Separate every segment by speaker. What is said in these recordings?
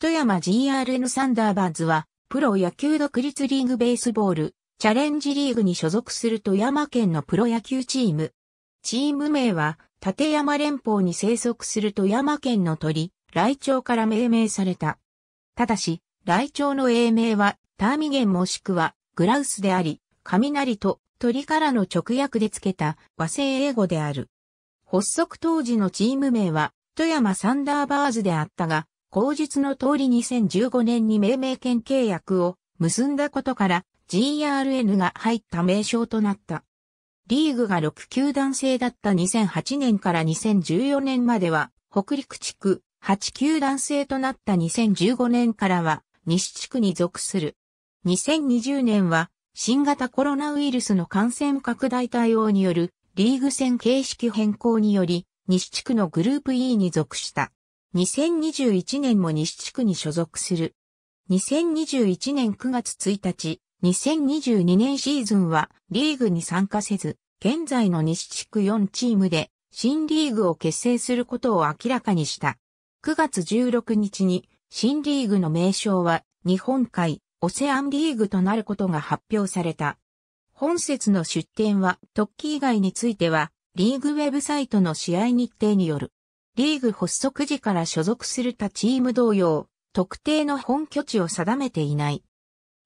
Speaker 1: 富山 GRN サンダーバーズは、プロ野球独立リーグベースボール、チャレンジリーグに所属する富山県のプロ野球チーム。チーム名は、立山連峰に生息する富山県の鳥、雷鳥から命名された。ただし、雷鳥の英名は、ターミゲンもしくは、グラウスであり、雷と鳥からの直訳で付けた和製英語である。発足当時のチーム名は、富山サンダーバーズであったが、口述の通り2015年に命名権契約を結んだことから GRN が入った名称となった。リーグが6球団制だった2008年から2014年までは北陸地区8球団制となった2015年からは西地区に属する。2020年は新型コロナウイルスの感染拡大対応によるリーグ戦形式変更により西地区のグループ E に属した。2021年も西地区に所属する。2021年9月1日、2022年シーズンはリーグに参加せず、現在の西地区4チームで新リーグを結成することを明らかにした。9月16日に新リーグの名称は日本海オセアンリーグとなることが発表された。本節の出展は、特記以外については、リーグウェブサイトの試合日程によるリーグ発足時から所属する他チーム同様、特定の本拠地を定めていない。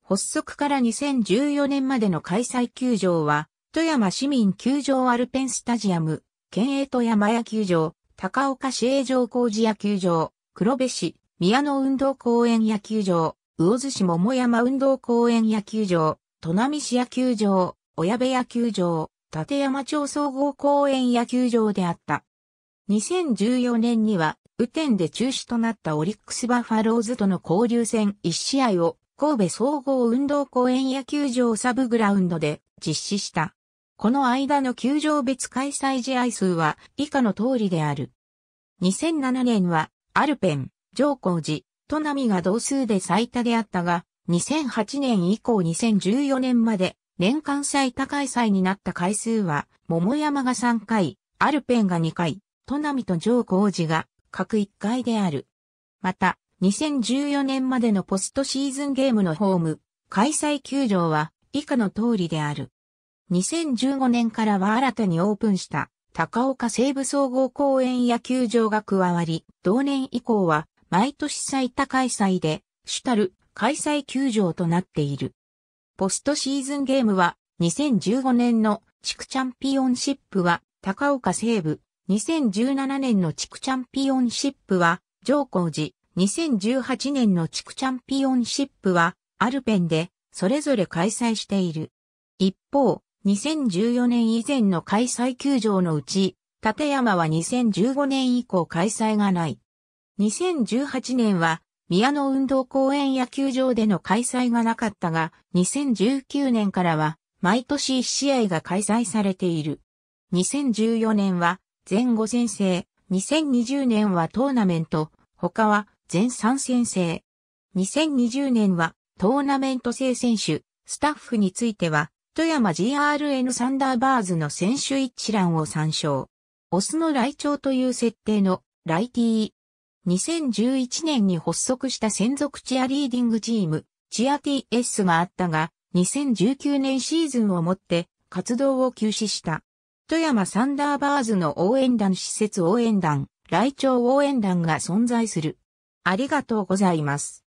Speaker 1: 発足から2014年までの開催球場は、富山市民球場アルペンスタジアム、県営富山野球場、高岡市営城工事野球場、黒部市、宮野運動公園野球場、魚津市桃山運動公園野球場、砺波市野球場、小矢部野球場、立山町総合公園野球場であった。2014年には、雨天で中止となったオリックスバファローズとの交流戦1試合を神戸総合運動公園野球場サブグラウンドで実施した。この間の球場別開催試合数は以下の通りである。2007年はアルペン、上皇寺、都波が同数で最多であったが、2008年以降2014年まで年間最多開催になった回数は、桃山が3回、アルペンが2回、都並と上皇寺が各1階である。また、2014年までのポストシーズンゲームのホーム、開催球場は以下の通りである。2015年からは新たにオープンした高岡西部総合公園野球場が加わり、同年以降は毎年最多開催で主たる開催球場となっている。ポストシーズンゲームは2015年の地区チャンピオンシップは高岡西部2017年の地区チャンピオンシップは、上皇寺、2018年の地区チャンピオンシップは、アルペンで、それぞれ開催している。一方、2014年以前の開催球場のうち、立山は2015年以降開催がない。2018年は、宮野運動公園野球場での開催がなかったが、2019年からは、毎年1試合が開催されている。2014年は、全5戦制、2020年はトーナメント、他は全3戦制。2020年はトーナメント制選手、スタッフについては、富山 GRN サンダーバーズの選手一覧を参照。オスの来庁という設定のライティー。2011年に発足した専属チアリーディングチーム、チア TS があったが、2019年シーズンをもって活動を休止した。富山サンダーバーズの応援団施設応援団、来庁応援団が存在する。ありがとうございます。